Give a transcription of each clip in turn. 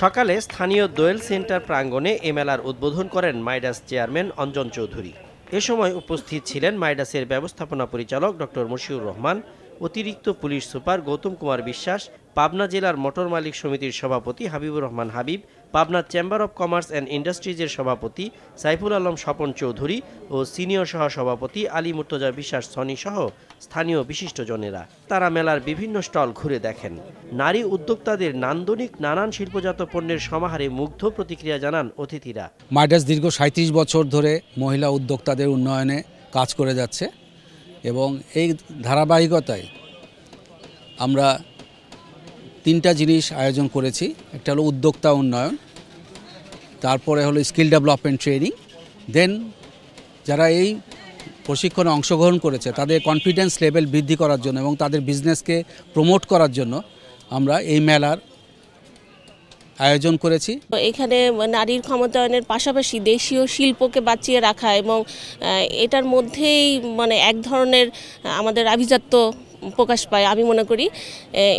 সকালে স্থানীয় দোয়েল সেন্টার প্রাঙ্গণে এ মেলার উদ্বোধন করেন মাইডাস চেয়ারম্যান অঞ্জন চৌধুরী এ সময় উপস্থিত ছিলেন মাইডাসের ব্যবস্থাপনা পরিচালক ডক্টর মশিউর রহমান অতিরিক্ত পুলিশ সুপার গৌতম কুমার বিশ্বাস পাবনা জেলার মোটর মালিক সমিতির সভাপতি Habibur Rahman Habib Pabna chamber of commerce and ইন্ডাস্ট্রিজের সভাপতি সাইফুল আলম স্বপন চৌধুরী ও সিনিয়র সহ সভাপতি আলী মুর্তজা বিশ্বাস সনি সহ স্থানীয় বিশিষ্টজনেরা তারা মেলার বিভিন্ন স্টল ঘুরে দেখেন নারী উদ্যোক্তাদের নান্দনিক নানান শিল্পজাত পণ্যের সমাহারে মুগ্ধ প্রতিক্রিয়া জানান অতিথিরা মাইডাস দীর্ঘ সাঁত্রিশ বছর ধরে মহিলা উদ্যোক্তাদের উন্নয়নে কাজ করে যাচ্ছে এবং এই ধারাবাহিকতায় আমরা তিনটা জিনিস আয়োজন করেছি একটা হলো উদ্যোক্তা উন্নয়ন তারপরে হলো স্কিল ডেভেলপমেন্ট ট্রেনিং দেন যারা এই প্রশিক্ষণে অংশগ্রহণ করেছে তাদের কনফিডেন্স লেভেল বৃদ্ধি করার জন্য এবং তাদের বিজনেসকে প্রমোট করার জন্য আমরা এই মেলার আয়োজন করেছি এখানে নারীর ক্ষমতায়নের পাশাপাশি দেশীয় শিল্পকে বাঁচিয়ে রাখা এবং এটার মধ্যেই মানে এক ধরনের আমাদের আভিজাত্য প্রকাশ পায় আমি মনে করি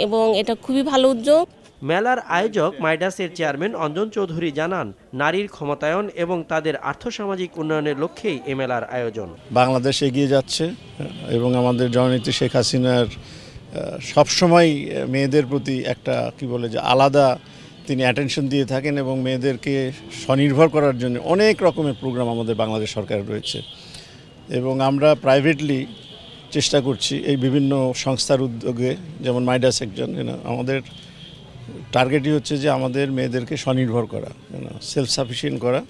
এবং এটা খুবই ভালো উদ্যোগ মেলার আয়োজক মাইডাসের চেয়ারম্যান অঞ্জন চৌধুরী জানান নারীর ক্ষমতায়ন এবং তাদের আর্থসামাজিক উন্নয়নের লক্ষ্যেই এ মেলার আয়োজন বাংলাদেশ এগিয়ে যাচ্ছে এবং আমাদের জননীতি শেখ হাসিনার সবসময় মেয়েদের প্রতি একটা কি বলে যে আলাদা তিনি অ্যাটেনশন দিয়ে থাকেন এবং মেয়েদেরকে স্বনির্ভর করার জন্য অনেক রকমের প্রোগ্রাম আমাদের বাংলাদেশ সরকারের রয়েছে এবং আমরা প্রাইভেটলি চেষ্টা করছি এই বিভিন্ন সংস্থার উদ্যোগে যেমন মাইডাস একজন আমাদের টার্গেটই হচ্ছে যে আমাদের মেয়েদেরকে স্বনির্ভর করা সেলফ সাফিসিয়েন্ট করা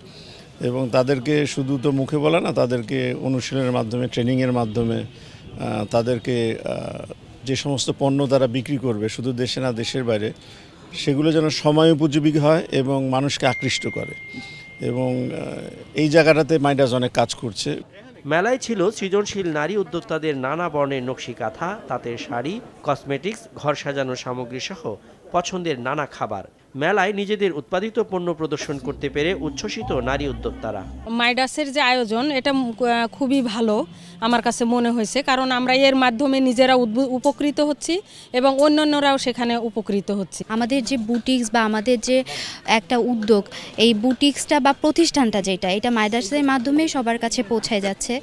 এবং তাদেরকে শুধু তো মুখে বলা না তাদেরকে অনুশীলনের মাধ্যমে ট্রেনিংয়ের মাধ্যমে তাদেরকে যে সমস্ত পণ্য তারা বিক্রি করবে শুধু দেশে না দেশের বাইরে সেগুলো যেন সময় উপযোগী হয় এবং মানুষকে আকৃষ্ট করে এবং এই জায়গাটাতে মাইডাস অনেক কাজ করছে মেলায় ছিল সৃজনশীল নারী উদ্যোক্তাদের নানা বর্ণের নকশি কাঁথা তাঁতের শাড়ি কসমেটিক্স ঘর সাজানোর সামগ্রী সহ পছন্দের নানা খাবার মেলায় নিজেদের উৎপাদিত পণ্য প্রদর্শন করতে পেরে উচ্ছ্বসিত নারী উদ্যোক্তারা মাইডাসের যে আয়োজন এটা খুবই ভালো আমার কাছে মনে হয়েছে কারণ আমরা এর মাধ্যমে নিজেরা উপকৃত হচ্ছি এবং অন্যান্যরাও সেখানে উপকৃত হচ্ছে আমাদের যে বুটিক্স বা আমাদের যে একটা উদ্যোগ এই বুটিক্সটা বা প্রতিষ্ঠানটা যেটা এটা মাইডাসের মাধ্যমে সবার কাছে পৌঁছায় যাচ্ছে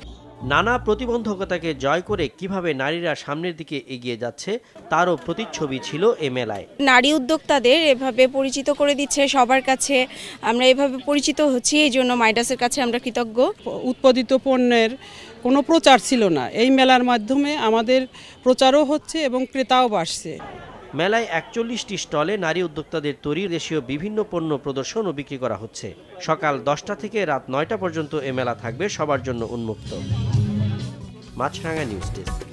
নানা প্রতিবন্ধকতাকে জয় করে কিভাবে নারীরা সামনের দিকে এগিয়ে যাচ্ছে তারও প্রতিচ্ছবি ছিল এ মেলায় নারী উদ্যোক্তাদের এভাবে পরিচিত করে দিচ্ছে সবার কাছে আমরা এভাবে পরিচিত হচ্ছি এই জন্য মাইডাসের কাছে আমরা কৃতজ্ঞ উৎপাদিত পণ্যের কোনো প্রচার ছিল না এই মেলার মাধ্যমে আমাদের প্রচারও হচ্ছে এবং ক্রেতাও বাড়ছে মেলায় একচল্লিশটি স্টলে নারী উদ্যোক্তাদের তৈরি দেশীয় বিভিন্ন পণ্য প্রদর্শন ও বিক্রি করা হচ্ছে সকাল দশটা থেকে রাত নয়টা পর্যন্ত এ মেলা থাকবে সবার জন্য উন্মুক্ত মাছরাঙা নিউজ ডেস্ক